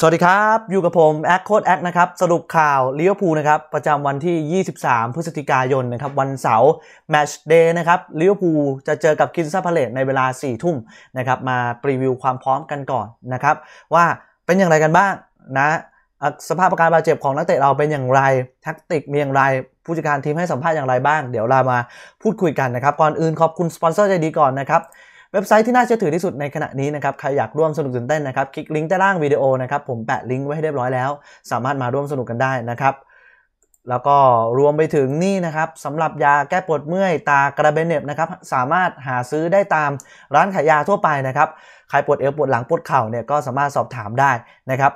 สวัสดีครับ อยู่กับผม แอคโคดแอคนะครับสรุปข่าวลิเวอร์พูลนะครับประจำวันที่ 23 พฤศจิกายนนะครับวันเสาร์แมชเดย์นะครับลิเวอร์พูลจะเจอกับคินซาพาเลตในเวลา 4 ทุ่มนะครับมารีวิวความพร้อมกันก่อนนะครับว่าเป็นอย่างไรกันบ้างนะสภาพอาการบาดเจ็บของนักเตะเราเป็นอย่างไรทักติก มีอย่างไร ผู้จัดการทีมให้สัมภาษณ์อย่างไรบ้างเดี๋ยวเรามาพูดคุยกันนะครับก่อนอื่นขอบคุณสปอนเซอร์ใจดีก่อนนะครับเว็บไซต์ที่น่าเชื่อถือที่สุดในขณะนี้นะครับใครอยากร่วมสนุกตื่นเต้นนะครับคลิกลิงก์ใต้ล่างวิดีโอนะครับ ผมแปะลิงก์ไว้ให้เรียบร้อยแล้วสามารถมาร่วมสนุกกันได้นะครับ แล้วก็รวมไปถึงนี่นะครับสำหรับยาแก้ปวดเมื่อยตากระเบนเน็บนะครับ สามารถหาซื้อได้ตามร้านขายยาทั่วไปนะครับใครปวดเอวปวดหลังปวดเข่าเนี่ยก็สามารถสอบถามได้นะครับ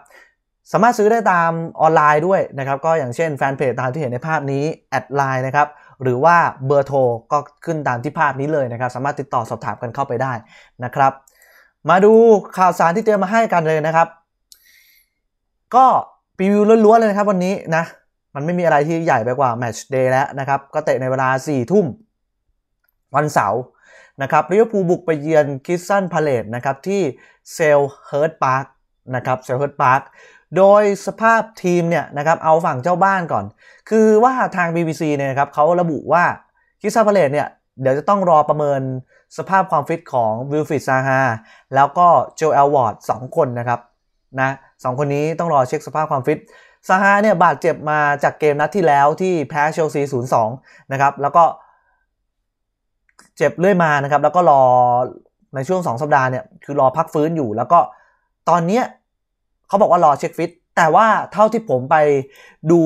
สามารถซื้อได้ตามออนไลน์ด้วยนะครับ ก็อย่างเช่นแฟนเพจตามที่เห็นในภาพนี้แอดไลน์นะครับหรือว่าเบอร์โทรก็ขึ้นตามที่ภาพนี้เลยนะครับ สามารถติดต่อสอบถามกันเข้าไปได้นะครับ มาดูข่าวสารที่เตรียมมาให้กันเลยนะครับ ก็รีวิวล้วนๆเลยนะครับวันนี้นะ มันไม่มีอะไรที่ใหญ่ไปกว่าแมชเดย์แล้วนะครับ ก็เตะในเวลา 4 ทุ่มวันเสาร์นะครับลิเวอร์พูลบุกไปเยือนคิสซันพาเลตนะครับที่เซลเฮิร์ตพาร์คนะครับเซลเฮิร์ตพาร์คโดยสภาพทีมเนี่ยนะครับเอาฝั่งเจ้าบ้านก่อน คือว่าทาง BBC เนี่ยครับเขาระบุว่าคิซาเปเลตเนี่ย เดี๋ยวจะต้องรอประเมินสภาพความฟิตของวิลฟิดซาฮาแล้วก็โจเอลวอร์ดสองคนนะครับนะสองคนนี้ต้องรอเช็คสภาพความฟิตซาฮาเนี่ยบาดเจ็บมาจากเกมนัดที่แล้วที่แพ้เชลซี0-2นะครับแล้วก็เจ็บเรื่อยมานะครับ แล้วก็รอในช่วง2สัปดาห์เนี่ยคือรอพักฟื้นอยู่ แล้วก็ตอนเนี้ยเขาบอกว่า รอเช็คฟิต แต่ว่าเท่าที่ผมไปดู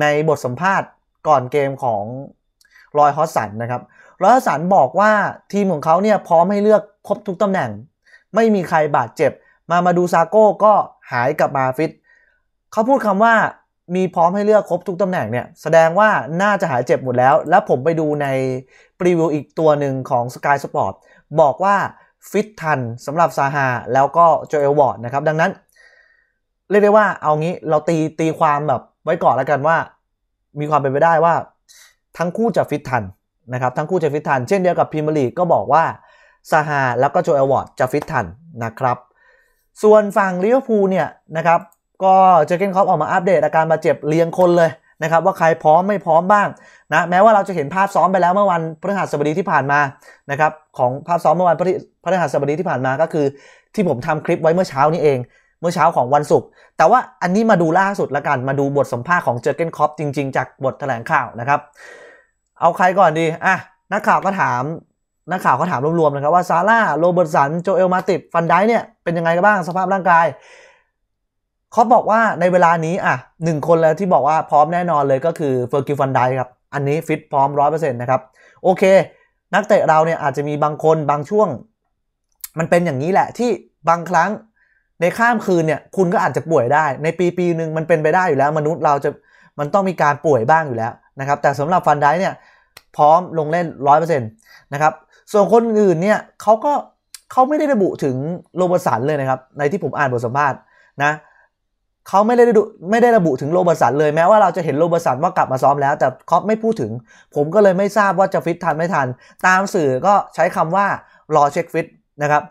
ในบทสัมภาษณ์ก่อนเกมของรอยฮอสสันนะครับรอยฮอสสันบอกว่าทีมของเขาเนี่ยพร้อมให้เลือกครบทุกตำแหน่ง ไม่มีใครบาดเจ็บ มามาดูซาโก้ ก็หายกลับมาฟิต เขาพูดคำว่ามีพร้อมให้เลือกครบทุกตำแหน่งเนี่ยแสดงว่าน่าจะหายเจ็บหมดแล้ว แล้วผมไปดูในปรีวิวอีกตัวหนึ่งของ Sky Sport บอกว่าฟิตทันสำหรับซาฮาแล้วก็โจเอลวอร์ดนะครับ ดังนั้นเรียกได้ว่าเอางี้เราตีตีความแบบไว้ก่อนแล้วกันว่า มีความเป็นไปได้ว่าทั้งคู่จะฟิตทันนะครับทั้งคู่จะฟิตทัน เช่นเดียวกับพิีมารีกก็บอกว่าซาฮาแล้วก็โจเอลวอร์ดจะฟิตทันนะครับส่วนฝั่งลิเวอร์พูลเนี่ยนะครับก็เจอเกนคอปออกมาอัปเดตอาการบาดเจ็บเรียงคนเลยนะครับว่าใครพร้อมไม่พร้อมบ้างนะแม้ว่าเราจะเห็นภาพซ้อมไปแล้วเมื่อวันพฤหัสบดีที่ผ่านมานะครับของภาพซ้อมเมื่อวันพฤหัสบดีที่ผ่านมาก็คือ ที่ผมทำคลิปไว้เมื่อเช้านี้เองเมื่อเช้าของวันศุกร์ แต่ว่าอันนี้มาดูล่าสุดละกัน มาดูบทสัมภาษณ์ของเจอเกนคอปจริงๆจากบทแถลงข่าวนะครับ เอาใครก่อนดีอ่ะนักข่าวก็ถาม นักข่าวก็ถามรวมๆนะครับ ว่าซาร่าโรเบิร์ตสัน โจเอล มาติฟฟันไดเนี่ยเป็นยังไงกันบ้างสภาพร่างกาย เขาบอกว่าในเวลานี้อ่ะหนึ่งคนแล้วที่บอกว่าพร้อมแน่นอนเลยก็คือเฟอร์กิฟันไดครับอันนี้ฟิตพร้อมร้อยเปอร์เซ็นต์นะครับโอเค นักเตะเราเนี่ยอาจจะมีบางคนบางช่วง มันเป็นอย่างนี้แหละที่บางครั้งในข้ามคืนเนี่ยคุณก็อาจจะป่วยได้ในปีปีหนึ่งมันเป็นไปได้อยู่แล้วมนุษย์เราจะมันต้องมีการป่วยบ้างอยู่แล้วนะครับ แต่สำหรับฟันได้เนี่ยพร้อมลงเล่น100%นะครับส่วนคนอื่นเนี่ยเขาก็เขาไม่ได้ระบุถึงโรบสันเลยนะครับ ในที่ผมอ่านบทสัมภาษณ์นะเขาไม่ได้ระบุไม่ได้ระบุถึงโรบสันเลยแม้ว่าเราจะเห็นโรบสันว่ากลับมาซ้อมแล้วแต่คอปไม่พูดถึงผมก็เลยไม่ทราบว่าจะฟิตทันไม่ทัน ตามสื่อก็ใช้คำว่ารอเช็คฟิตนะครับ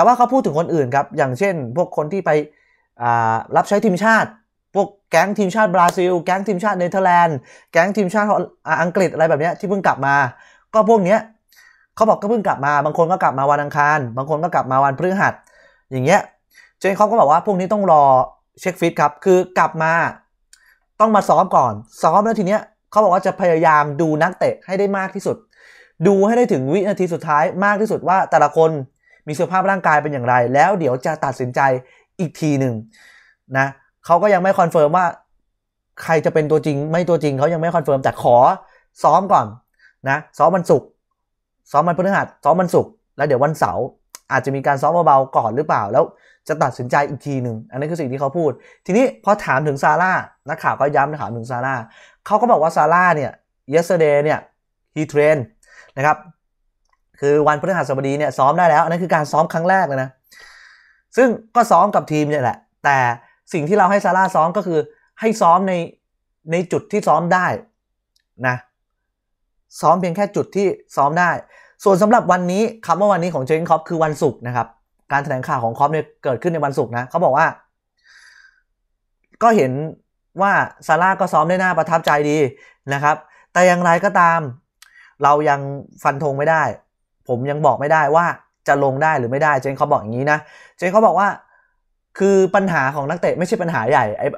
แต่ว่าเขาพูดถึงคนอื่นครับอย่างเช่น พวกคนที่ไปรับใช้ทีมชาติพวกแก๊งทีมชาติบราซิลแก๊งทีมชาติเนเธอร์แลนด์แก๊งทีมชาติอังกฤษอะไรแบบนี้ที่เพิ่งกลับมา ก็พวกเนี้ยเขาบอกก็เพิ่งกลับมาบางคนก็กลับมาวันอังคารบางคนก็กลับมาวันพฤหัสอย่างเงี้ยเจนเขาก็บอกว่าพวกนี้ต้องรอเช็คฟิตครับคือกลับมา ต้องมาซ้อมก่อนซ้อมแล้วทีเนี้ยเขาบอกว่าจะพยายามดูนักเตะให้ได้มากที่สุด ดูให้ได้ถึงวินาทีสุดท้ายมากที่สุดว่าแต่ละคนมีสภาพร่างกายเป็นอย่างไร แล้วเดี๋ยวจะตัดสินใจอีกทีหนึ่งนะเขาก็ยังไม่คอนเฟิร์มว่าใครจะเป็นตัวจริงไม่ตัวจริงเขายังไม่คอนเฟิร์ม แต่ขอซ้อมก่อนนะซ้อมวันศุกร์ซ้อมวันพฤหัสซ้อมมันศุกร์แล้วเดี๋ยววันเสาร์อาจจะมีการซ้อมเบาๆก่อนหรือเปล่า แล้วจะตัดสินใจอีกทีหนึ่ง อันนี้คือสิ่งที่เขาพูด ทีนี้พอถามถึงซาร่านักข่าวก็ย้ำถามถึงซาร่าเขาก็บอกว่าซาร่าเนี่ย yesterday เนี่ย he train e d นะครับคือวันพฤหัสบดีเนี่ยซ้อมได้แล้วอันนั้นคือการซ้อมครั้งแรกเลยนะซึ่งก็ซ้อมกับทีมเนี่ยแหละแต่สิ่งที่เราให้ซาร่าซ้อมก็คือให้ซ้อมในใน จุดที่ซ้อมได้นะซ้อมเพียงแค่จุดที่ซ้อมได้ ส่วนสำหรับวันนี้คำว่าวันนี้ของเจนคอปคือวันศุกร์นะครับการแถลงข่าวของคอปเนี่ยเกิดขึ้นในวันศุกร์นะเขาบอกว่า ก็เห็นว่าซาร่าก็ซ้อมได้น่าประทับใจดีนะครับ แต่อย่างไรก็ตามเรายังฟันธงไม่ได้ผมยังบอกไม่ได้ว่าจะลงได้หรือไม่ได้ เจนเขาบอกอย่างนี้นะ เจนเขาบอกว่าคือปัญหาของนักเตะไม่ใช่ปัญหาใหญ่ไอ้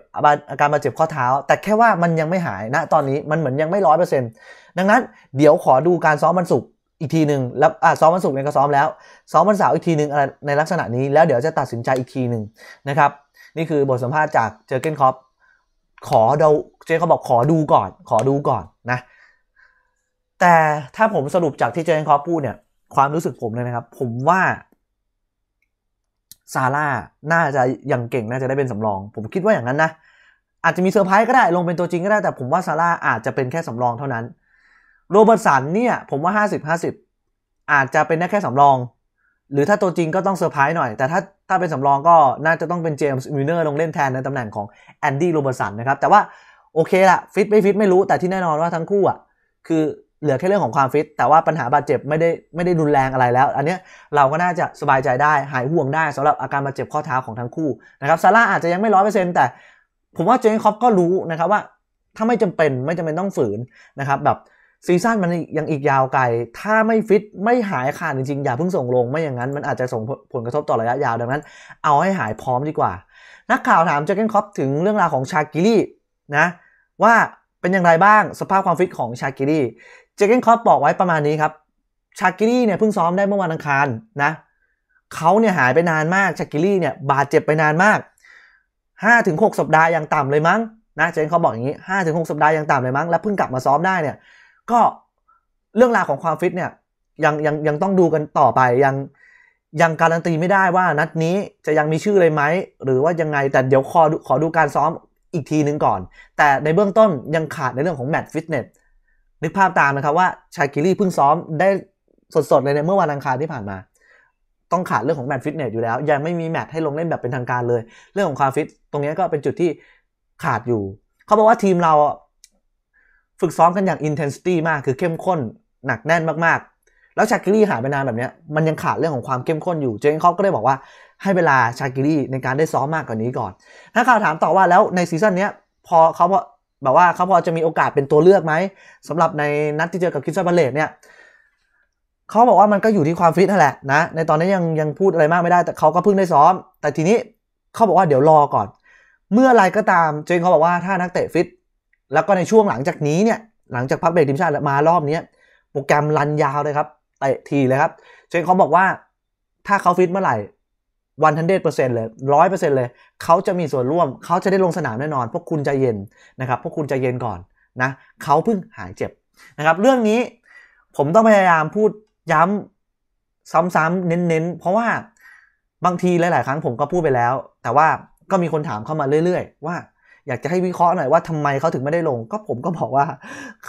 อาการบาดเจ็บข้อเท้า แต่แค่ว่ามันยังไม่หายนะตอนนี้มันเหมือนยังไม่ร้อยเปอร์เซ็นต์ดังนั้นเดี๋ยวขอดูการซ้อมวันศุกร์อีกทีหนึ่งแล้วอ่ซ้อมวันศุกร์เนี่ยก็ซ้อมแล้วซ้อมวันเสาร์อีกทีหนึ่งอะไรในลักษณะนี้แล้วเดี๋ยวจะตัดสินใจอีกทีหนึ่งนะครับนี่คือบทสัมภาษณ์จากเจอเกนคอปขอเดาเจนเขาบอกขอดูก่อนขอดูก่อนนะแต่ถ้าผมสรุปจากที่เจนคอปพูดเนี่ยความรู้สึกผมเลยนะครับผมว่าซาร่าน่าจะยังเก่งน่าจะได้เป็นสำรองผมคิดว่าอย่างนั้นนะอาจจะมีเซอร์ไพรส์ก็ได้ลงเป็นตัวจริงก็ได้แต่ผมว่าซาร่าอาจจะเป็นแค่สำรองเท่านั้น โรเบิร์ตสันเนี่ยผมว่า50-50 อาจจะเป็นแค่สำรอง หรือถ้าตัวจริงก็ต้องเซอร์ไพรส์หน่อยแต่ถ้าถ้าเป็นสำรองก็น่าจะต้องเป็นเจมส์มิลเนอร์ลงเล่นแทนในตำแหน่งของแอนดี้โรเบิร์ตสันนะครับแต่ว่าโอเคละฟิตไม่ฟิตไม่รู้แต่ที่แน่นอนว่าทั้งคู่อ่ะคือเหลือแค่เรื่องของความฟิต แต่ว่าปัญหาบาดเจ็บไม่ได้ไม่ได้รุนแรงอะไรแล้ว อันนี้เราก็น่าจะสบายใจได้หายห่วงได้ สำหรับอาการบาดเจ็บข้อเท้าของทั้งคู่นะครับซาร่าอาจจะยังไม่ร้อยเปอร์เซ็นต์แต่ผมว่าเจนคอปก็รู้นะครับว่า ถ้าไม่จำเป็นไม่จำเป็นต้องฝืนนะครับแบบซีซั่นมันยังอีกยาวไกลถ้าไม่ฟิต ไม่หายขาดจริงๆอย่าเพิ่งส่งลง ไม่อย่างนั้นมันอาจจะส่งผลกระทบต่อระยะยาวดังนั้น เอาให้หายพร้อมดีกว่า นักข่าวถามเจนคอปถึงเรื่องราวของชากิลี่นะว่าเป็นอย่างไรบ้างสภาพความฟิตของชากิลี่เจเกนคอปบอกไว้ประมาณนี้ครับชากิลี่เนี่ยเพิ่งซ้อมได้เมื่อวันอังคารนะเขาเนี่ยหายไปนานมากชากิลี่เนี่ยบาดเจ็บไปนานมาก 5-6 สัปดาห์อย่างต่ำเลยมั้งนะเจนเขาบอกอย่างนี้5-6สัปดาห์อย่างต่ำเลยมั้ง แล้วเพิ่งกลับมาซ้อมได้เนี่ยก็เรื่องราวของความฟิตเนี่ยยังยังยังต้องดูกันต่อไปยังยังการันตีไม่ได้ว่านัดนี้จะยังมีชื่อเลยไหมหรือว่ายังไงแต่เดี๋ยวขอขอดูการซ้อมอีกทีนึงก่อน แต่ในเบื้องต้นยังขาดในเรื่องของแมตช์ฟิตเนสนึกภาพตามนะครับว่าชาคิลี่เพิ่งซ้อมได้สดๆเลยเนี่ยเมื่อวันอังคารที่ผ่านมา ต้องขาดเรื่องของแมตช์ฟิตเนสอยู่แล้ว ยังไม่มีแมตช์ให้ลงเล่นแบบเป็นทางการเลย เรื่องของความฟิตตรงนี้ก็เป็นจุดที่ขาดอยู่ เขาบอกว่าทีมเราฝึกซ้อมกันอย่างอินเทนซิตี้มากคือเข้มข้นหนักแน่นมากๆ แล้วชาคิลี่หายไปนานแบบนี้ มันยังขาดเรื่องของความเข้มข้นอยู่ เจนคอปก็ได้บอกว่าให้เวลาชากิลี่ในการได้ซ้อมมากกว่านนี้ก่อนนักข่าวถามต่อว่าแล้วในซีซั่นนี้พอเขาอบบบว่าเขาพอจะมีโอกาสเป็นตัวเลือกไหมสำหรับในนัดที่เจอกับคิสซาบาเลตเนี่ยเขาบอกว่ามันก็อยู่ที่ความฟิตนั่นแหละนะในตอนนี้ยังยังพูดอะไรมากไม่ได้แต่เขาก็เพิ่งได้ซ้อม แต่ทีนี้เขาบอกว่าเดี๋ยวรอก่อนเมื่อไรก็ตามเจนเขาบอกว่าถ้านักเตะฟิตแล้วก็ในช่วงหลังจากนี้เนี่ยหลังจากพักเบรกทีมชาติมารอบนี้โปรแกรมรันยาวเลยครับเตะทีเลยครับเจนเขาบอกว่าถ้าเขาฟิตเมื่อไหร่วันทันเดเปอร์เซ็นต์เลยร้อยเปอร์เซ็นต์เลยเขาจะมีส่วนร่วมเขาจะได้ลงสนามแน่นอน พวกคุณใจเย็นนะครับพวกคุณใจเย็นก่อนนะเขาเพิ่งหายเจ็บนะครับเรื่องนี้ผมต้องพยายามพูดย้ำซ้ำๆเน้นๆเพราะว่าบางทีหลายๆครั้งผมก็พูดไปแล้ว แต่ว่าก็มีคนถามเข้ามาเรื่อย ๆ ว่าอยากจะให้วิเคราะห์หน่อยว่าทำไมเขาถึงไม่ได้ลง ก็ผมก็บอกว่า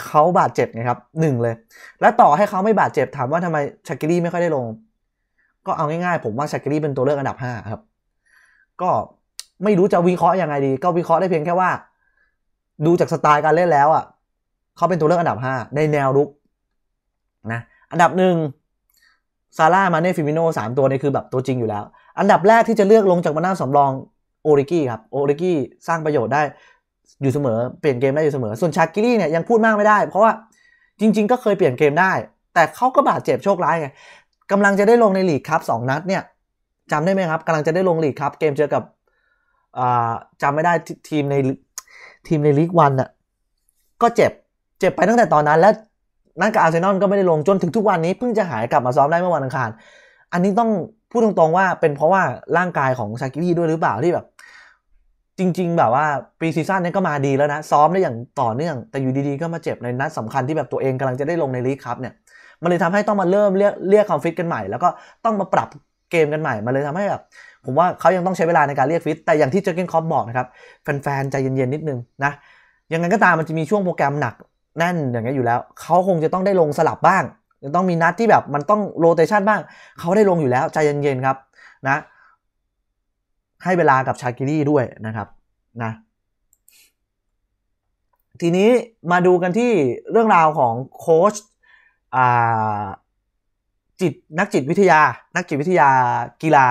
เขาบาดเจ็บไงครับหนึ่งเลย และต่อให้เขาไม่บาดเจ็บ ถามว่าทำไมชากิลี่ไม่ค่อยได้ลงก็เอาง่ายๆ ผมว่าชากิรีเป็นตัวเลือกอันดับ 5 ครับ ก็ไม่รู้จะวิเคราะห์ยังไงดี ก็วิเคราะห์ได้เพียงแค่ว่า ดูจากสไตล์การเล่นแล้วอ่ะ เขาเป็นตัวเลือกอันดับ 5 ในแนวรุกนะ อันดับหนึ่งซาร่ามาเน่ฟิมิโน่สามตัวนี้คือแบบตัวจริงอยู่แล้ว อันดับแรกที่จะเลือกลงจากมาน่าสำรองโอริกี้ครับ โอริกี้สร้างประโยชน์ได้อยู่เสมอ เปลี่ยนเกมได้อยู่เสมอ ส่วนชากิลี่เนี่ยยังพูดมากไม่ได้ เพราะว่าจริง ๆ ก็เคยเปลี่ยนเกมได้ แต่เขาก็บาดเจ็บโชคร้ายไงกำลังจะได้ลงในลีกครับสองนัดเนี่ยจำได้ไหมครับกำลังจะได้ลงลีกครับเกมเจอกับจำไม่ได้ทีมในทีมในลีกวันน่ะก็เจ็บเจ็บ ไปตั้งแต่ตอนนั้น และนั่นกับอาร์เซนอลก็ไม่ได้ลงจนถึงทุกวันนี้เพิ่งจะหายกลับมาซ้อมได้เมื่อวันอังคาร อันนี้ต้องพูดตรงๆว่าเป็นเพราะว่าร่างกายของซากิลีด้วยหรือเปล่าที่แบบ จริงๆแบบว่าปีซีซั่นนี้ก็มาดีแล้วนะซ้อมได้อย่างต่อเนื่อง แต่อยู่ดีๆ ก็มาเจ็บในนัดสำคัญที่แบบตัวเองกำลังจะได้ลงในลีกครับเนี่ยมันเลยทำให้ต้องมาเริ่มเรียกเรียกความฟิตกันใหม่ แล้วก็ต้องมาปรับเกมกันใหม่ มันเลยทำให้แบบผมว่าเขายังต้องใช้เวลาในการเรียกฟิตแต่อย่างที่เจอร์เกนคอปบอกนะครับแฟนๆใจเย็นๆนิดนึงนะยังไงก็ตามมันจะมีช่วงโปรแกรมหนักแน่นอย่างเงี้ยอยู่แล้วเขาคงจะต้องได้ลงสลับบ้างต้องมีนัดที่แบบมันต้องโรเตชันบ้างเขาได้ลงอยู่แล้วใจเย็นๆครับนะให้เวลากับชากิรี่ด้วยนะครับนะทีนี้มาดูกันที่เรื่องราวของโค้ชจิตนักจิตวิทยา นักจิตวิทยากีฬา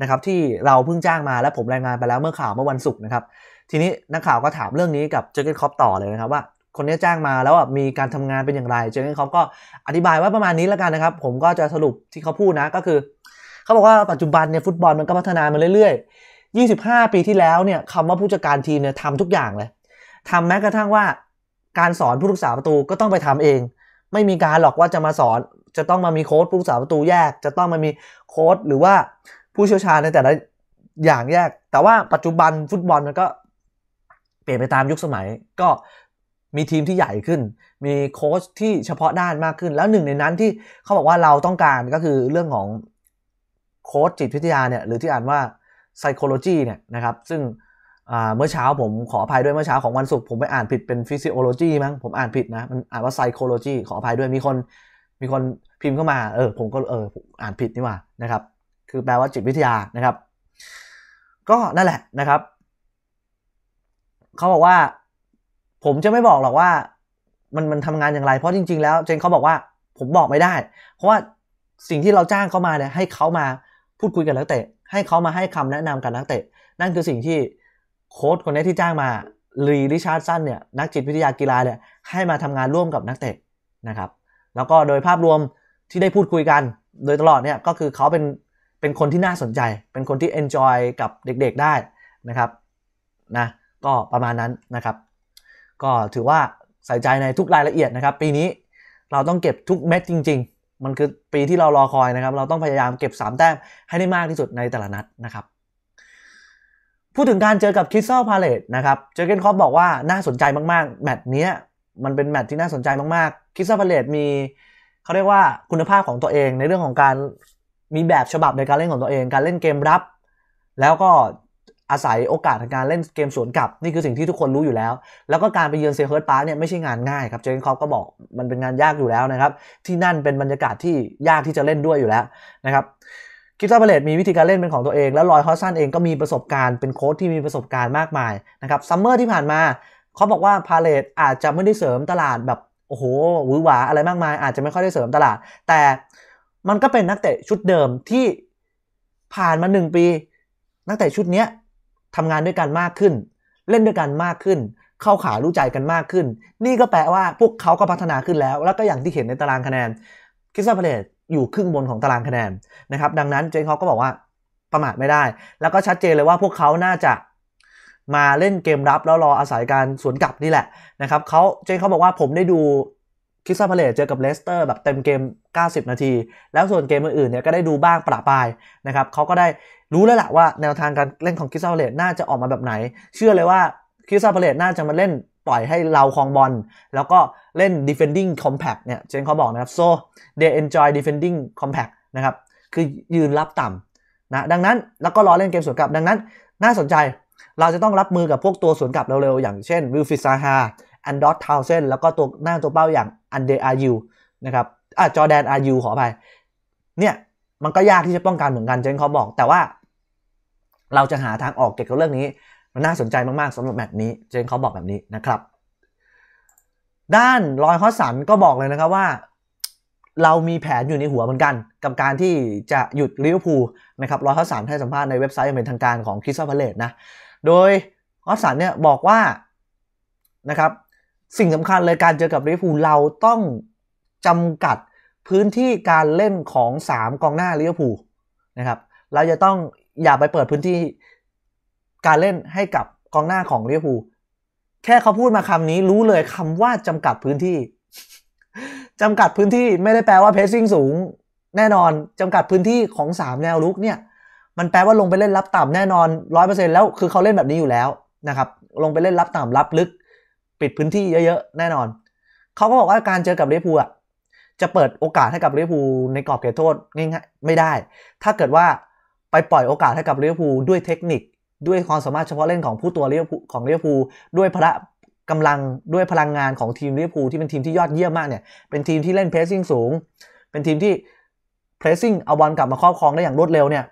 นะครับที่เราเพิ่งจ้างมาและผมรายงานไปแล้วเมื่อข่าวเมื่อวันศุกร์นะครับทีนี้นักข่าวก็ถามเรื่องนี้กับเจอร์เกนคอปต่อเลยนะครับว่า คนนี้จ้างมาแล้วมีการทำงานเป็นอย่างไรเจอร์เกนคอปก็อธิบายว่าประมาณนี้แล้วกันนะครับ ผมก็จะสรุปที่เขาพูดนะก็คือ เขาบอกว่าปัจจุบันเนี่ยฟุตบอลมันก็พัฒนามาเรื่อยๆ 25 ปีที่แล้วเนี่ยคำว่าผู้จัดการทีมเนี่ยทำทุกอย่างเลยทำแม้กระทั่งว่า การสอนผู้รักษาประตูก็ต้องไปทำเองไม่มีการหรอกว่าจะมาสอนจะต้องมามีโค้ดผู้สาประตูแยก จะต้องมามีโค้ดหรือว่าผู้เชี่ยวชาญในแต่ละอย่างแยก แต่ว่าปัจจุบันฟุตบอลมันก็ เปลี่ยนไปตามยุคสมัย ก็มีทีมที่ใหญ่ขึ้น มีโค้ชที่เฉพาะด้านมากขึ้น แล้วหนึ่งในนั้นที่เขาบอกว่าเราต้องการก็คือเรื่องของโค้ชจิตวิทยาเนี่ย หรือที่อ่านว่า psychology เนี่ยนะครับ ซึ่งเมื่อเช้าผมขออภัยด้วยเมื่อเช้าของวันศุกร์ผมไปอ่านผิดเป็นฟิสิโอโลจีมั้งผมอ่านผิดนะ มันอ่านว่าไซโคโลจีขออภัยด้วยมีคน มีคนพิมพ์เข้ามาเออ ผมก็เออ อ่านผิดนี่ว่านะครับ คือแปลว่าจิตวิทยานะครับ ก็นั่นแหละนะครับเขาบอกว่าผมจะไม่บอกหรอกว่า มันมันทำงานอย่างไรเพราะจริงๆแล้วเจนเขาบอกว่าผมบอกไม่ได้ เพราะว่าสิ่งที่เราจ้างเขามาเนี่ยให้เขามาพูดคุยกับนักเตะ ให้เขามาให้คำแนะนำกับนักเตะนั่นคือสิ่งที่โค้ดคนนี้ที่จ้างมาลีริชาร์ดสันเนี่ยนักจิตวิทยากีฬาเนี่ยให้มาทำงานร่วมกับนักเตะนะครับแล้วก็โดยภาพรวมที่ได้พูดคุยกัน โดยตลอดเนี่ยก็คือเขาเป็นเป็นคนที่น่าสนใจ เป็นคนที่เอนจอยกับเด็กๆได้นะครับนะก็ประมาณนั้นนะครับ ก็ถือว่าใส่ใจในทุกรายละเอียดนะครับ ปีนี้เราต้องเก็บทุกเม็ดจริงๆ มันคือปีที่เรารอคอยนะครับ เราต้องพยายามเก็บ 3 แต้มให้ได้มากที่สุดในแต่ละนัดนะครับพูดถึงการเจอกับคิสซ่ลพาเลตนะครับ เจอเกนคอปบอกว่าน่าสนใจมากๆ แมตช์นี้มันเป็นแมตช์ที่น่าสนใจมากๆคิสซ่ลพาเลตมีเขาเรียกว่าคุณภาพของตัวเองในเรื่องของการมีแบบฉบับในการเล่นของตัวเองการเล่นเกมรับแล้วก็อาศัยโอกาสในการเล่นเกมสวนกลับ นี่คือสิ่งที่ทุกคนรู้อยู่แล้ว แล้วก็การไปเยือนเซเฮิร์ตพาร์เนี่ยไม่ใช่งานง่ายครับเจนคอปก็บอกมันเป็นงานยากอยู่แล้วนะครับที่นั่นเป็นบรรยากาศที่ยากที่จะเล่นด้วยอยู่แล้วนะครับริสตันพาเลตมีวิธีการเล่น เป็นของตัวเอง แล้วลอยฮอสซันเองก็มีประสบการณ์เป็นโค้ชที่มีประสบการณ์มากมายนะครับซัมเมอร์ที่ผ่านมา เขาบอกว่าพาเลตอาจจะไม่ได้เสริมตลาดแบบโอ้โหหวือหวาอะไรมากมาย อาจจะไม่ค่อยได้เสริมตลาด แต่มันก็เป็นนักเตะชุดเดิมที่ผ่านมาหนึ่งปี นักเตะชุดนี้ทำงานด้วยกันมากขึ้น เล่นด้วยกันมากขึ้น เข้าขารู้ใจกันมากขึ้น นี่ก็แปลว่าพวกเขาก็พัฒนาขึ้นแล้ว แล้วก็อย่างที่เห็นในตารางคะแนนคิสซาเพเลตอยู่ครึ่งบนของตารางคะแนนนะครับ ดังนั้นเจนเขาก็บอกว่าประมาทไม่ได้ แล้วก็ชัดเจนเลยว่าพวกเขาน่าจะมาเล่นเกมรับ แล้วรออาศัยการสวนกลับนี่แหละนะครับเขาเจนเขาบอกว่าผมได้ดูคิสซาพาเลตเจอกับเลสเตอร์แบบเต็มเกม 90 นาที แล้วส่วนเกมอื่นเนี่ยก็ได้ดูบ้างประปายนะครับเขาก็ได้รู้แล้วแหละว่าแนวทางการเล่นของคิสซาพาเลตน่าจะออกมาแบบไหน เชื่อเลยว่าคิสซาพาเลตน่าจะมาเล่นปล่อยให้เราคองบอลแล้วก็เล่น defending compact เนี่ยเจนเขาบอกนะครับ so they enjoy defending compact นะครับคือยืนรับต่ำนะดังนั้นแล้วก็รอเล่นเกมสวนกลับดังนั้น น่าสนใจเราจะต้องรับมือกับพวกตัวสวนกลับเร็วๆ อย่างเช่น วิลฟิซาฮาอันดอสทาวเซนแล้วก็ตัวหน้าตัวเป้าอย่างอันเดอายูนะครับอ่ะจอแดนอายูขอไปเนี่ยมันก็ยากที่จะป้องกันเหมือนกันเจนเขาบอก แต่ว่า เราจะหาทางออกเกี่ยวกับเรื่องนี้มันน่าสนใจมาก ๆสำหรับแมตช์นี้ เจนเขาบอกแบบนี้นะครับ ด้านรอยฮอสันก็บอกเลยนะครับว่า เรามีแผนอยู่ในหัวเหมือนกัน กับการที่จะหยุดลิเวอร์พูลนะครับรอยฮอสันให้สัมภาษณ์ในเว็บไซต์เป็นทางการของคริสตัลพาเลตนะ โดยฮอสันเนี่ยบอกว่านะครับสิ่งสำคัญเลยการเจอกับลิเวอร์พูลเราต้องจำกัดพื้นที่การเล่นของ 3กองหน้าลิเวอร์พูลนะครับ เราจะต้องอย่าไปเปิดพื้นที่การเล่นให้กับกองหน้าของเรีย์พูแค่เขาพูดมาคำนี้รู้เลยคำว่าจำกัดพื้นที่จำกัดพื้นที่ไม่ได้แปลว่าเพสซิ่งสูงแน่นอนจำกัดพื้นที่ของ 3 แนวลุกเนี่ยมันแปลว่าลงไปเล่นรับต่ำแน่นอน100%แล้วคือเขาเล่นแบบนี้อยู่แล้วนะครับลงไปเล่นรับต่ำรับลึก ปิดพื้นที่เยอะๆแน่นอน เขาก็บอกว่าการเจอกับลิเวอร์พูจะเปิดโอกาสให้กับเรีย์พูในกรอบเขตโทษง่ายๆไม่ได้ ถ้าเกิดว่าไปปล่อยโอกาสให้กับเรีย์พูด้วยเทคนิคด้วยความสามารถเฉพาะเล่นของผู้ตัวเลี้ยวของเลี้ยวภู ด้วยพละกำลังด้วยพลังงานของทีมเลี้ยวภูที่เป็นทีมที่ยอดเยี่ยมมากเนี่ยเป็นทีมที่เล่นเพรสซิ่งสูง เป็นทีมที่เพรสซิ่งเอาบอลกลับมาครอบครองได้อย่างรวดเร็วเนี่ย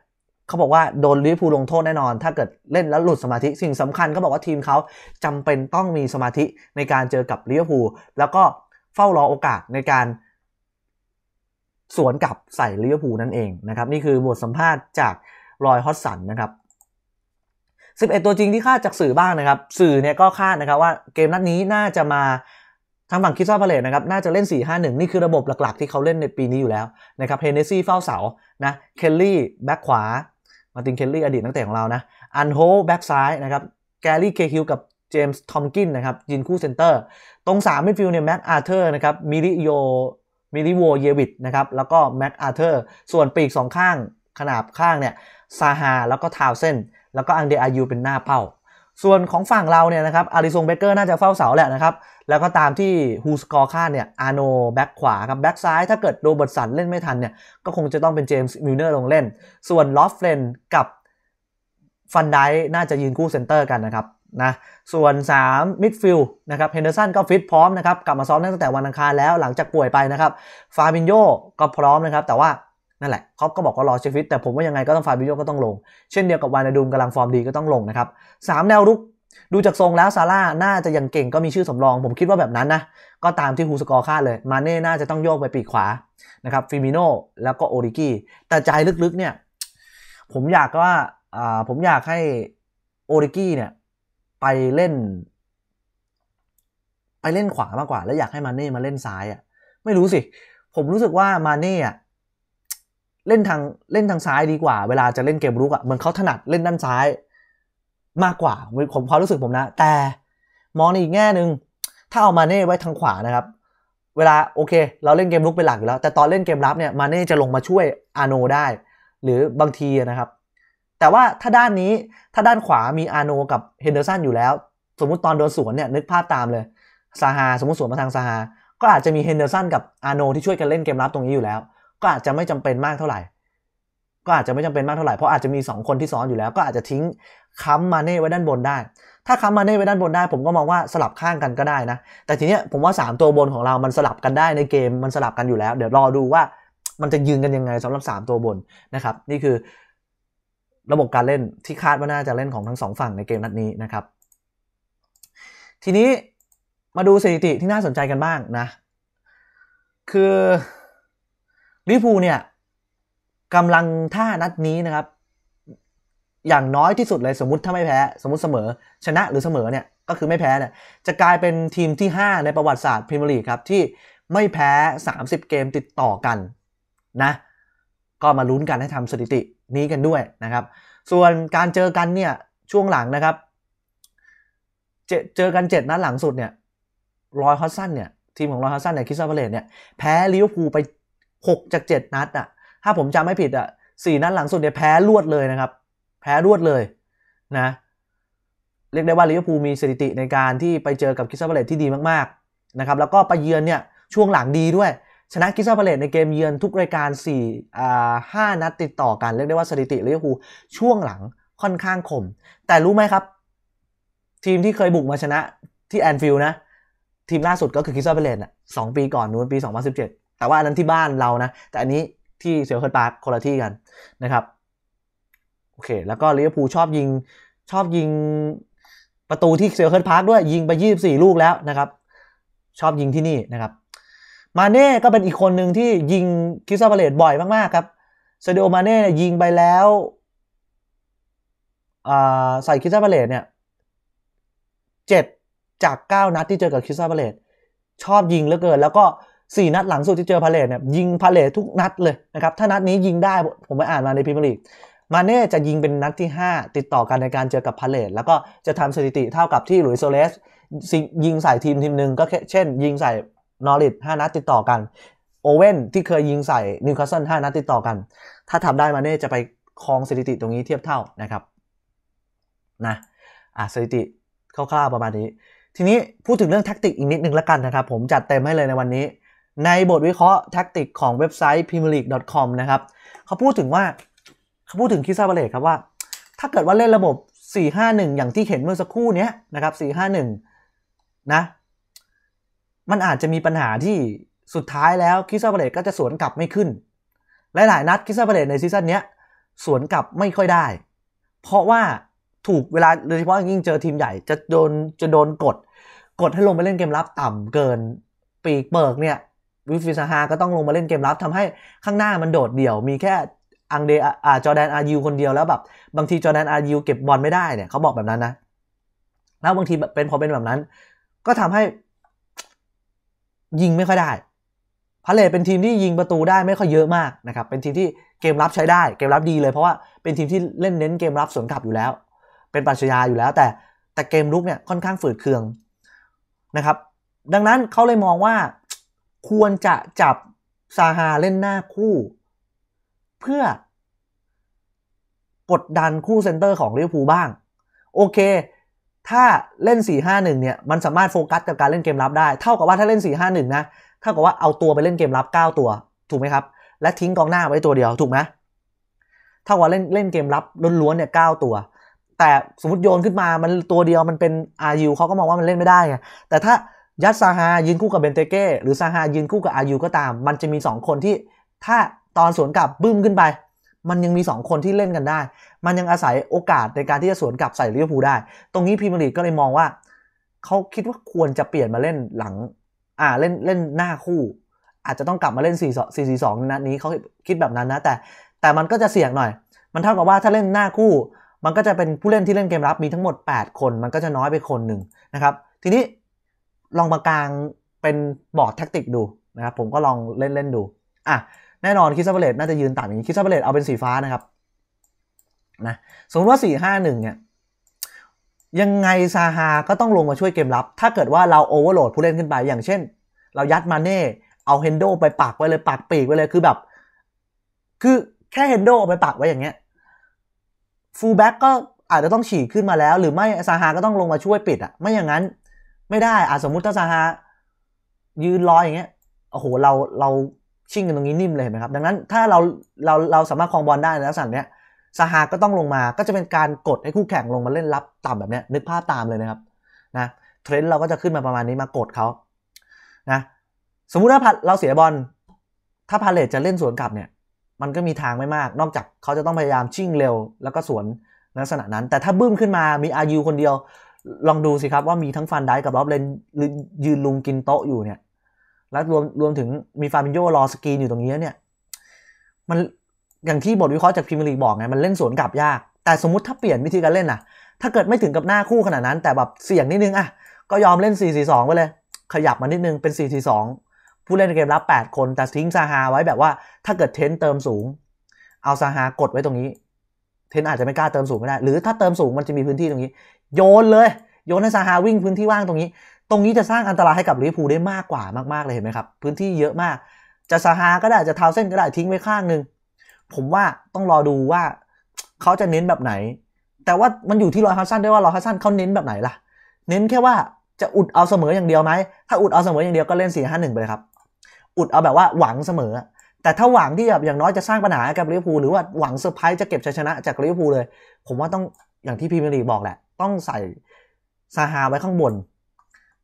เขาบอกว่าโดนล้เวอูลลงโทษแน่นอนถ้าเกิดเล่นแล้วหลุดสมาธิสิ่งสำคัญเขาบอกว่าทีมเขาจำเป็นต้องมีสมาธิในการเจอกับล้เวอูแล้วก็เฝ้ารอโอกาสในการสวนกลับใส่ลิเวอร์พูลนั่นเองนะครับนี่คือบทสัมภาษณ์จากรอยฮอตสันนะครับ11 ตัวจริงที่คาดจากสื่อบ้างนะครับ สื่อเนี่ยก็คาดนะครับว่าเกมนัดนี้น่าจะมาทางฝั่งคิซซาพาเลตนะครับ น่าจะเล่น 4 5 1 นี่คือระบบหลักๆ ที่เขาเล่นในปีนี้อยู่แล้วนะครับ เฮเนซี่เฝ้าเสา นะ เคลลี่แบ็กขวา มาตินเคลลี่อดีตนักเตะของเรานะ อันโฮแบ็กซ้ายนะครับ แกรี่เคฮิลกับเจมส์ทอมกินนะครับยินคู่เซนเตอร์ตรง3ามมิดฟิลเนี่ยแม็กอาร์เธอร์นะครับ มิริโย มิริโวเยวิตนะครับ แล้วก็แม็กอาร์เธอร์ ส่วนปีกสองข้างขนาบข้างเนี่ยซาฮาแล้วก็ทาวเซนแล้วก็อังเดอายูเป็นหน้าเป้า ส่วนของฝั่งเราเนี่ยนะครับ อาริซงเบเกอร์น่าจะเฝ้าเสาแหละนะครับ แล้วก็ตามที่ฮูสกอร์คาดเนี่ย อาโนแบ็กขวาครับแบ็กซ้าย ถ้าเกิดโรเบิร์ตสันเล่นไม่ทันเนี่ย ก็คงจะต้องเป็นเจมส์มิลเนอร์ลงเล่น ส่วนลอฟเฟนกับฟันไดน่าจะยืนคู่เซนเตอร์กันนะครับนะ ส่วน 3 มิดฟิลด์นะครับเฮนเดอร์สันก็ฟิตพร้อมนะครับกลับมาซ้อมตั้งแต่วันอังคารแล้วหลังจากป่วยไปนะครับฟาบินโยก็พร้อมนะครับแต่ว่านั่นแหละคอปก็บอกว่ารอเชฟฟิตแต่ผมว่ายังไงก็ต้องฟาบิโยก็ต้องลง เช่นเดียวกับวานาดูมกำลังฟอร์มดีก็ต้องลงนะครับสามแนวรุกดูจากทรงแล้วซาร่าน่าจะยังเก่งก็มีชื่อสำรอง ผมคิดว่าแบบนั้นนะ ก็ตามที่ฮูสกอร์คาดเลยมาเน่น่าจะต้องโยกไปปีกขวานะครับฟิมิโนแล้วก็โอริกี้แต่ใจลึกๆเนี่ยผมอยากว่าผมอยากให้โอริกี้เนี่ยไปเล่นไปเล่นขวามากกว่า แล้วอยากให้มาเน่มาเล่นซ้ายอะ่ะไม่รู้สิผมรู้สึกว่ามาเน่อ่ะเล่นทางเล่นทางซ้ายดีกว่าเวลาจะเล่นเกมรุกอะ่ะเหมือนเขาถนัดเล่นด้านซ้ายมากกว่า ผมความรู้สึกผมนะ แต่มองในอีกแง่หนึ่งถ้าเอามาเน่ไว้ทางขวานะครับ เวลา โอเคเราเล่นเกมลุกเป็นหลักแล้วแต่ตอนเล่นเกมรับเนี่ยมาเน่จะลงมาช่วยอาโนได้หรือบางทีนะครับ แต่ว่าถ้าด้านนี้ถ้าด้านขวามีอาโนกับเฮนเดอร์สันอยู่แล้ว สมมุติตอนโดนสวนเนี่ยนึกภาพตามเลยซาฮาสมมติสวนมาทางซาฮาก็อาจจะมีเฮนเดอร์สันกับอาโนที่ช่วยกันเล่นเกมรับตรงนี้อยู่แล้วก็อาจจะไม่จำเป็นมากเท่าไหร่ ก็อาจจะไม่จำเป็นมากเท่าไหร่ เพราะอาจจะมี2คนที่ซ้อนอยู่แล้ว ก็อาจจะทิ้งค้ำมาเน่ไว้ด้านบนได้ ถ้าค้ำมาเน่ไว้ด้านบนได้ ผมก็มองว่าสลับข้างกันก็ได้นะ แต่ทีเนี้ยผมว่า 3 ตัวบนของเรามันสลับกันได้ในเกม มันสลับกันอยู่แล้ว เดี๋ยวรอดูว่ามันจะยืนกันยังไงสำหรับ3ตัวบนนะครับ นี่คือ ระบบการเล่นที่คาดว่าน่าจะเล่นของทั้งสองฝั่งในเกมนัดนี้นะครับ ทีนี้มาดูสถิติที่น่าสนใจกันบ้างนะ คือลิฟูเนี่ยกำลังท่านัดนี้นะครับอย่างน้อยที่สุดเลย สมมติถ้าไม่แพ้สมมติเสมอ ชนะหรือเสมอเนี่ยก็คือไม่แพ้เนี่ยจะกลายเป็นทีมที่ 5 ในประวัติศาสตร์พรีเมียร์ลีกครับ ที่ไม่แพ้ 30 เกมติดต่อกันนะก็มาลุ้นกันให้ทำสถิตินี้กันด้วยนะครับส่วนการเจอกันเนี่ยช่วงหลังนะครับเจเจอกัน 7 นัดหลังสุดเนี่ยรอยฮอสซันเนี่ยทีมของรอยฮอสซันเนี่ยคิสซาเบเลตเนี่ยแพ้ลิเวอร์พูลไปหกจากเจ็ดนัดอะถ้าผมจำไม่ผิดอะสี่นัดหลังสุดเนี่ย แพ้รวดเลยนะครับแพ้รวดเลยนะเรียกได้ว่าลิเวอร์พูลมีสถิติในการที่ไปเจอกับคิสซาเบเลตที่ดีมากๆนะครับแล้วก็ไปเยือนเนี่ยช่วงหลังดีด้วย ชนะคิสซาเบเลตในเกมเยือนทุกรายการ4อ่าานัดติดต่อกัน เรียกได้ว่าสถิติลิเวอร์พูลช่วงหลังค่อนข้างขมแต่รู้ไหมครับ ทีมที่เคยบุกมาชนะที่แอนฟิลด์นะทีมล่าสุดก็คือคิสซาเบเลตอ่ะสองปีก่อนนู้นปี 2017แต่ว่าอันนั้นที่บ้านเรานะแต่อันนี้ที่เซลเคิร์ตปาร์คคนละที่กันนะครับโอเคแล้วก็ลิเวอร์พูลชอบยิงชอบยิงประตูที่เซลเคิร์ตพาร์คด้วยยิงไป 24 ลูกแล้วนะครับ ชอบยิงที่นี่นะครับ มาเน่ก็เป็นอีกคนหนึ่งที่ยิงคิสซาเปเลตบ่อยมากๆครับเซเดโอมาเน่ยิงไปแล้ว ใส่คิสซาเปเลตเนี่ยเจ็ดจาก 9 นัดที่เจอกับคิสซาเปเลตชอบยิงเหลือเกินแล้วก็สี่นัดหลังสุดที่เจอพาเลตเนี่ยยิงพาเลตทุกนัดเลยนะครับ ถ้านัดนี้ยิงได้ผมไปอ่านมาในพิมพ์ลีกมาเน่จะยิงเป็นนัดที่ 5 ติดต่อกันในการเจอกับพาเลตแล้วก็จะทำสถิติเท่ากับที่หลุยส์โซเลสยิงใส่ทีมทีมหนึ่งก็เช่นยิงใส่นอริทานัดติดต่อกันโอเว่นที่เคยยิงใส่นิวคาสเซิลห้านัดติดต่อกัน ถ้าทำได้มาเน่จะไปครองสถิติตรงนี้เทียบเท่านะครับนะอ่ะสถิติคร่าวๆประมาณนี้ ทีนี้พูดถึงเรื่องแท็กติกอีกนิดนึงละกันนะครับผมจัดเต็มให้เลยในวันนี้ในบทวิเคราะห์แท็กติกของเว็บไซต์ premierleague.com นะครับเขาพูดถึงว่าเขาพูดถึงคิซาบาเลตครับว่า ถ้าเกิดว่าเล่นระบบ 4-5-1 อย่างที่เห็นเมื่อสักครู่นี้นะครับ4-5-1นะมันอาจจะมีปัญหาที่สุดท้ายแล้วคิซาบาเลตก็จะสวนกลับไม่ขึ้น หลายๆ นัดคิซาบาเลตในซีซั่นนี้สวนกลับไม่ค่อยได้ เพราะว่าถูกเวลาโดยเฉพาะยิ่งเจอทีมใหญ่จะโดนจะโดนกด กดให้ลงไปเล่นเกมรับต่ำเกินปีกเบิกเนี่ยวิฟิซาฮาก็ต้องลงมาเล่นเกมรับทำให้ข้างหน้ามันโดดเดี่ยวมีแค่อังเดอาจอแดนอาร์ยูคนเดียวแล้วแบบบางทีจอแดนอาร์ยูเก็บบอลไม่ได้เนี่ยเขาบอกแบบนั้นนะ แล้วบางทีเป็นพอเป็นแบบนั้น ก็ทำให้ ยิงไม่ค่อยได้พาเลตเป็นทีมที่ยิงประตูได้ไม่ค่อยเยอะมากนะครับเป็นทีมที่เกมรับใช้ได้ เกมรับดีเลยเพราะว่าเป็นทีมที่เล่นเน้นเกมรับสวนกลับอยู่แล้ว เป็นปัจจัยาอยู่แล้ว แต่แต่เกมลุกเนี่ยค่อนข้างฝืดเคืองนะครับ ดังนั้นเขาเลยมองว่าควรจะจับซาฮาเล่นหน้าคู่ เพื่อกดดันคู่เซนเตอร์ของลิเวอร์พูลบ้าง โอเค ถ้าเล่น4-5-1เนี่ยมันสามารถโฟกัสกับการเล่นเกมรับได้ เท่ากับว่าถ้าเล่น4-5-1นะเท่ากับว่าเอาตัวไปเล่นเกมรับ9ตัว ถูกไหมครับและทิ้งกองหน้าไว้ตัวเดียวถูกไหมเท่ากับเล่นเล่นเกมรับล้วนๆเนี่ยเตัว แต่สมมติโยนขึ้นมามันตัวเดียวมันเป็นอายูเขาก็มองว่ามันเล่นไม่ได้ไงแต่ถ้ายัดซาฮายืนคู่กับเบนเตเก้หรือซาฮายืนคู่กับอายูก็ตาม มันจะมี 2 คนที่ถ้าตอนสวนกลับบึ้มขึ้นไป มันยังมี 2 คนที่เล่นกันได้ มันยังอาศัยโอกาสในการที่จะสวนกลับใส่ลิเวอร์พูลได้ ตรงนี้พีเมารลีกก็เลยมองว่า เขาคิดว่าควรจะเปลี่ยนมาเล่นหลัง อ่าเล่นเล่นหน้าคู่ อาจจะต้องกลับมาเล่น 4 4 4 2นัดนี้เขาคิดแบบนั้นนะแต่แต่มันก็จะเสี่ยงหน่อย มันเท่ากับว่าถ้าเล่นหน้าคู่ มันก็จะเป็นผู้เล่นที่เล่นเกมรับมีทั้งหมด 8 คน มันก็จะน้อยไปคนหนึ่งนะครับ ทีนี้ลองมากลางเป็นบอร์ดแท็กติกดูนะครับผมก็ลองเล่นเล่นดู อ่ะ แน่นอนคิสซาเบเลตน่าจะยืนต่ำอย่างนี้คิสซาเบเลตเอาเป็นสีฟ้านะครับนะสมมติว่าสี่หห้านึ่งเนี่ยยังไงซาฮาก็ต้องลงมาช่วยเกมรับ ถ้าเกิดว่าเราโอเวอร์โหลดผู้เล่นขึ้นไปอย่างเช่น เรายัดมาเน่เอาเฮนโดไปปักไว้เลยปักปีกไว้เลยคือแบบ คือแค่เฮนโดไปปักไว้อย่างเงี้ยฟูลแบ็กก็อาจจะต้องฉีกขึ้นมาแล้วหรือไม่ซาฮาก็ต้องลงมาช่วยปิดอะไม่อย่างนั้นไม่ได้อาสมมติถ้าซาฮายืนรออย่างเงี้ย โอ้โห เราเราชิ่งกันตรงนี้นิ่มเลยเห็นไหมครับ ดังนั้นถ้าเราเราเราสามารถคลองบอลได้ในลักษณะเนี้ย ซาฮาก็ต้องลงมา ก็จะเป็นการกดให้คู่แข่งลงมาเล่นรับต่ำแบบเนี้ยนึกภาพตามเลยนะครับนะเทรนด์เราก็จะขึ้นมาประมาณนี้มากดเขานะสมมุติถ้าเราเสียบอลถ้าพาเลตจะเล่นสวนกลับเนี่ยมันก็มีทางไม่มาก นอกจากเขาจะต้องพยายามชิ่งเร็วแล้วก็สวนลักษณะนั้น แต่ถ้าบึ้มขึ้นมามีอายูคนเดียวลองดูสิครับว่ามีทั้งฟันได้กับล็อบเลนยืนลุงกินโต๊ะอยู่เนี่ยแล้วรวมรวมถึงมีฟาบินโยรอสกีนอยู่ตรงนี้เนี่ยมันอย่างที่บทวิเคราะห์จากพิมลีบอกไงมันเล่นสวนกลับยาก แต่สมมติถ้าเปลี่ยนวิธีการเล่นอะถ้าเกิดไม่ถึงกับหน้าคู่ขนาดนั้นแต่แบบเสี่ยงนิดนึงอะก็ยอมเล่น 4-4-2ไปเลย ขยับมานิดนึงเป็น4-4-2ผู้เล่นเกมรับ 8 คน แต่ทิ้งซาฮาไว้แบบว่า ถ้าเกิดเทนเติมสูง เอาซาฮากดไว้ตรงนี้ เทนอาจจะไม่กล้าเติมสูงไม่ได้หรือถ้าเติมสูงมันจะมีพื้นที่ตรงนี้โยนเลย โยนให้ซาฮาวิ่งพื้นที่ว่างตรงนี้ ตรงนี้จะสร้างอันตรายให้กับลิเวอร์พูลได้มากกว่ามากๆเลยเห็นไหมครับพื้นที่เยอะมาก จะซาฮาก็ได้จะเท้าเส้นก็ได้ทิ้งไว้ข้างหนึ่งผมว่าต้องรอดูว่าเขาจะเน้นแบบไหน แต่ว่ามันอยู่ที่รอยฮัสซันด้วยว่ารอยฮัสซันเขาเน้นแบบไหนล่ะเน้นแค่ว่าจะอุดเอาเสมออย่างเดียวไหมถ้าอุดเอาเสมออย่างเดียวก็เล่น4หนไปเลยครับอุดเอาแบบว่าหวังเสมอแต่ถ้าหวังที่แบบอย่างน้อยจะสร้างปัญหากับลิเวอร์พูลหรือว่าหวังเซอร์ไพรส์จะเก็บชัยชนะจากลิเวอร์พูลเลย ผมว่าต้องอย่างที่พีเมลีบอกแหละต้องใส่ซาฮาไว้ข้างบน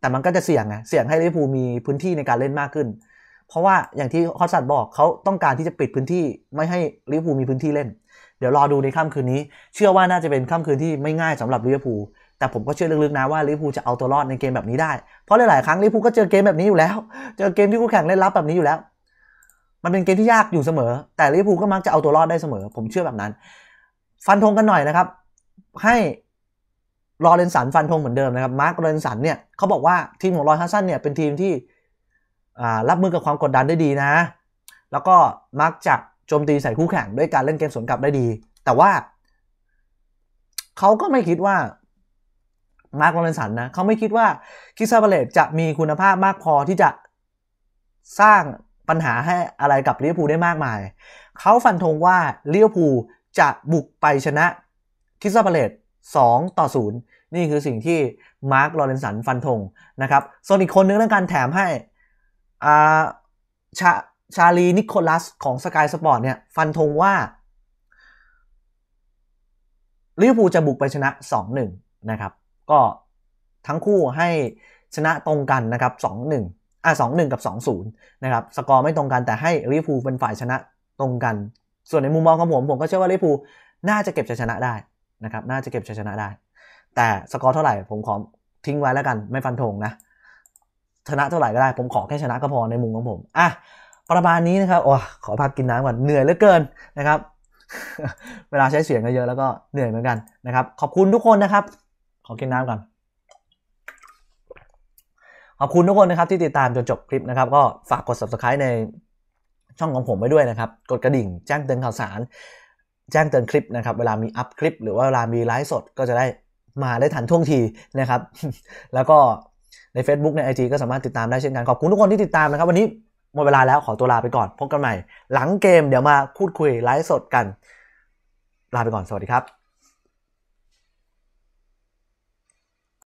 แต่มันก็จะเสี่ยงไง เสี่ยงให้ลิเวอร์พูลมีพื้นที่ในการเล่นมากขึ้น เพราะว่าอย่างที่คอสัตบอกเขาต้องการที่จะปิดพื้นที่ไม่ให้ลิเวอร์พูลมีพื้นที่เล่น เดี๋ยวรอดูในค่ำคืนนี้ เชื่อว่าน่าจะเป็นค่ำคืนที่ไม่ง่ายสำหรับลิเวอร์พูล แต่ผมก็เชื่อลึกๆนะว่าลิเวอร์พูลจะเอาตัวรอดในเกมแบบนี้ได้ เพราะหลายๆครั้งลิเวอร์พูลก็เจอเกมแบบนี้อยู่แล้ว เจอเกมที่คู่แข่งเล่นรับแบบนี้อยู่แล้ว มันเป็นเกมที่ยากอยู่เสมอ แต่ลิเวอร์พูลก็มักจะเอาตัวรอดได้เสมอผมเชื่อแบบนั้น ฟันธงกันหน่อยนะครับให้รอเรนสันฟันธงเหมือนเดิมนะครับมาร์กเรนสันเนี่ย เขาบอกว่าทีมของรอยฮัสซันเนี่ยเป็นทีมที่รับมือกับความกดดันได้ดีนะ แล้วก็มักจะโจมตีใส่คู่แข่ง ด้วยการเล่นเกมสวนกลับได้ดี แต่ว่า เขาก็ไม่คิดว่ามาร์กโรเรนสันนะเขาไม่คิดว่าคิซาเบเลตจะมีคุณภาพมากพอที่จะสร้างปัญหาให้อะไรกับเลี้ยวภูได้มากมายเขาฟันธงว่าเลี้ยวภูจะบุกไปชนะคิซาเบเลต2 ต่อ 0 นี่คือสิ่งที่มาร์ค ลอเรนสัน ฟันธงนะครับส่วนอีกคนนึงเรื่องการแถมให้อาชาชาลี นิโคลัสของสกายสปอร์ตเนี่ยฟันธงว่าลิเวอร์พูลจะบุกไปชนะ 2-1นะครับก็ทั้งคู่ให้ชนะตรงกันนะครับ2-1อ่ะ2-1 กับ 2-0นะครับสกอร์ไม่ตรงกันแต่ให้ลิเวอร์พูลเป็นฝ่ายชนะตรงกัน ส่วนในมุมมองของผม ผมก็เชื่อว่าลิเวอร์พูลน่าจะเก็บชัยชนะได้นะครับน่าจะเก็บชัยชนะได้ แต่สกอร์เท่าไหร่ผมขอทิ้งไว้แล้วกัน ไม่ฟันธงนะชนะเท่าไหร่ก็ได้ผมขอแค่ชนะก็พอในมุมของผมอ่ะประมาณนี้นะครับโอ้ขอพักกินน้ำก่อนเหนื่อยเหลือเกินนะครับ เวลาใช้เสียงเยอะแล้วก็เหนื่อยเหมือนกันนะครับขอบคุณทุกคนนะครับ ขอกินน้ำก่อนขอบคุณทุกคนนะครับที่ติดตามจนจบคลิปนะครับ ก็ฝากกด subscribe ในช่องของผมไว้ด้วยนะครับกดกระดิ่งแจ้งเตือนข่าวสารแจ้งเตือนคลิปนะครับ เวลามีอัพคลิปหรือว่าเวลามีไลฟ์สดก็จะได้มาได้ทันท่วงทีนะครับ แล้วก็ใน Facebook ใน IG ก็สามารถติดตามได้เช่นกัน ขอบคุณทุกคนที่ติดตามนะครับวันนี้หมดเวลาแล้วขอตัวลาไปก่อนพบกันใหม่ หลังเกมเดี๋ยวมาพูดคุยไลฟ์สดกัน ลาไปก่อนสวัสดีครับ